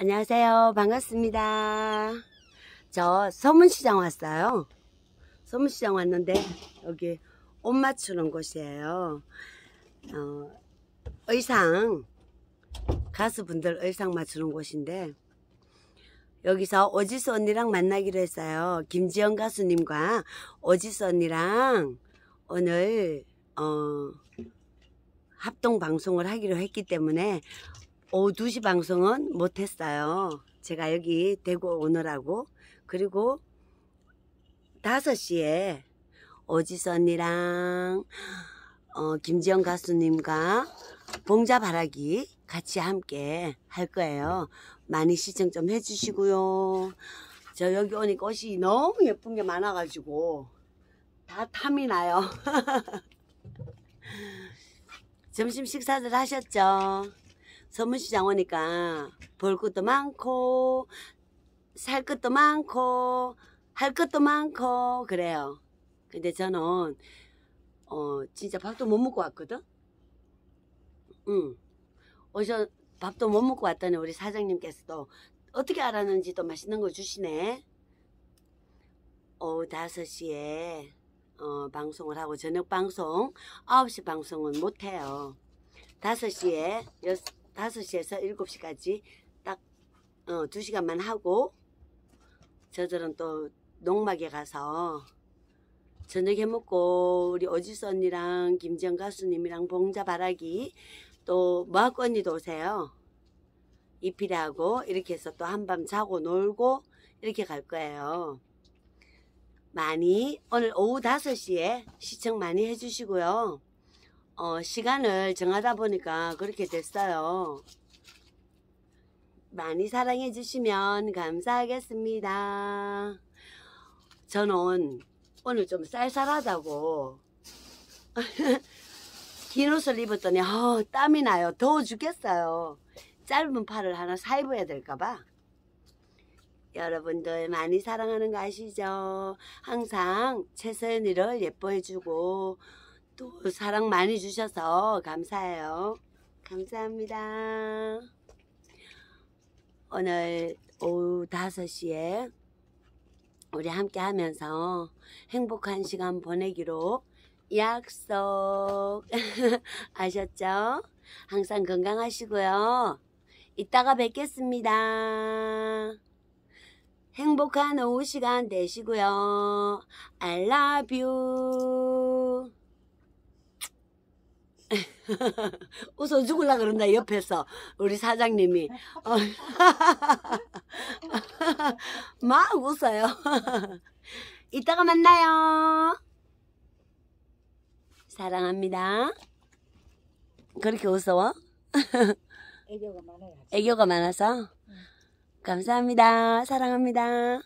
안녕하세요. 반갑습니다. 저 서문시장 왔어요. 서문시장 왔는데 여기 옷 맞추는 곳이에요. 어, 의상, 가수분들 의상 맞추는 곳인데 여기서 오지수 언니랑 만나기로 했어요. 김지영 가수님과 오지수 언니랑 오늘 어, 합동 방송을 하기로 했기 때문에 오후 2시 방송은 못했어요. 제가 여기 대구 오느라고 그리고 5시에 오지선이랑 어, 김지영 가수님과 봉자바라기 같이 함께 할 거예요. 많이 시청 좀 해주시고요. 저 여기 오니꽃이 너무 예쁜 게 많아가지고 다 탐이 나요. 점심 식사들 하셨죠? 서문시장 오니까 볼 것도 많고 살 것도 많고 할 것도 많고 그래요. 근데 저는 어 진짜 밥도 못 먹고 왔거든. 응. 오셔 밥도 못 먹고 왔더니 우리 사장님께서도 어떻게 알았는지 또 맛있는 거 주시네. 오후 5시에 어, 방송을 하고 저녁 방송 9시 방송은 못해요. 5시에 6, 5시에서 7시까지 딱 어, 2시간만 하고 저들은 또 농막에 가서 저녁에 먹고 우리 오지수 언니랑 김지영 가수님이랑 봉자 바라기 또 머학 언니도 오세요. 이필하고 이렇게 해서 또 한밤 자고 놀고 이렇게 갈 거예요. 많이 오늘 오후 5시에 시청 많이 해주시고요. 어, 시간을 정하다 보니까 그렇게 됐어요. 많이 사랑해 주시면 감사하겠습니다. 저는 오늘 좀 쌀쌀하다고 긴 옷을 입었더니 어, 땀이 나요. 더워 죽겠어요. 짧은 팔을 하나 사 입어야 될까봐. 여러분들 많이 사랑하는 거 아시죠? 항상 최선이를 예뻐해주고 또 사랑 많이 주셔서 감사해요. 감사합니다. 오늘 오후 5시에 우리 함께 하면서 행복한 시간 보내기로 약속 아셨죠? 항상 건강하시고요. 이따가 뵙겠습니다. 행복한 오후 시간 되시고요. I love you. 웃어 죽을라 그런다 옆에서 우리 사장님이 어. 막 웃어요 이따가 만나요 사랑합니다 그렇게 웃어? 애교가 많아요 애교가 많아서? 감사합니다 사랑합니다